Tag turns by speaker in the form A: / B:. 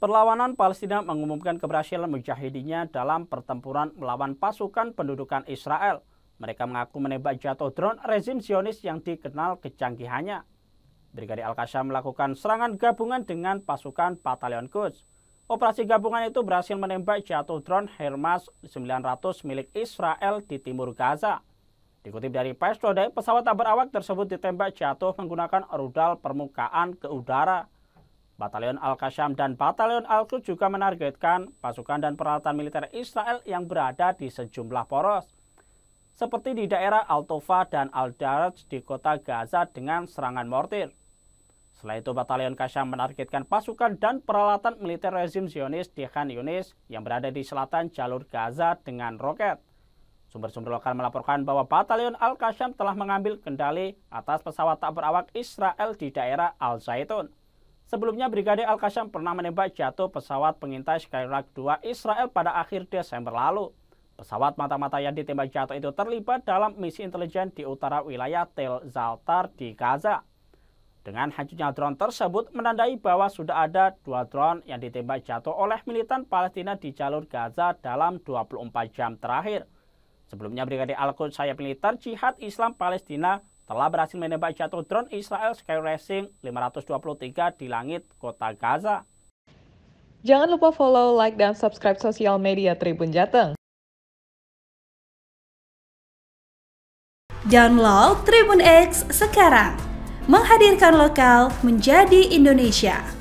A: Perlawanan Palestina mengumumkan keberhasilan mujahidinya dalam pertempuran melawan pasukan pendudukan Israel. Mereka mengaku menembak jatuh drone rezim Zionis yang dikenal kecanggihannya. Brigadir al qasam melakukan serangan gabungan dengan pasukan Batalion Quds. Operasi gabungan itu berhasil menembak jatuh drone Hermas 900 milik Israel di timur Gaza. Dikutip dari Pes pesawat tak berawak tersebut ditembak jatuh menggunakan rudal permukaan ke udara. Batalion al qasham dan Batalion Al-Quds juga menargetkan pasukan dan peralatan militer Israel yang berada di sejumlah poros, seperti di daerah Al-Tofa dan Al-Daraj di kota Gaza dengan serangan mortir. Setelah itu, Batalion Qasham menargetkan pasukan dan peralatan militer rezim Zionis di Khan Yunis yang berada di selatan jalur Gaza dengan roket. Sumber-sumber lokal melaporkan bahwa Batalion al qasham telah mengambil kendali atas pesawat tak berawak Israel di daerah Al-Zaitun. Sebelumnya Brigade Al-Qassam pernah menembak jatuh pesawat pengintai Skylark 2 Israel pada akhir Desember lalu. Pesawat mata-mata yang ditembak jatuh itu terlibat dalam misi intelijen di utara wilayah Tel Zaltar di Gaza. Dengan hancurnya drone tersebut menandai bahwa sudah ada dua drone yang ditembak jatuh oleh militan Palestina di jalur Gaza dalam 24 jam terakhir. Sebelumnya Brigade Al-Quds sayap militer Jihad Islam Palestina telah berhasil menembak jatuh drone Israel Sky Racing 523 di langit kota Gaza.
B: Jangan lupa follow, like, dan subscribe sosial media Tribun Jateng. Download Tribun X sekarang. Menghadirkan lokal menjadi Indonesia.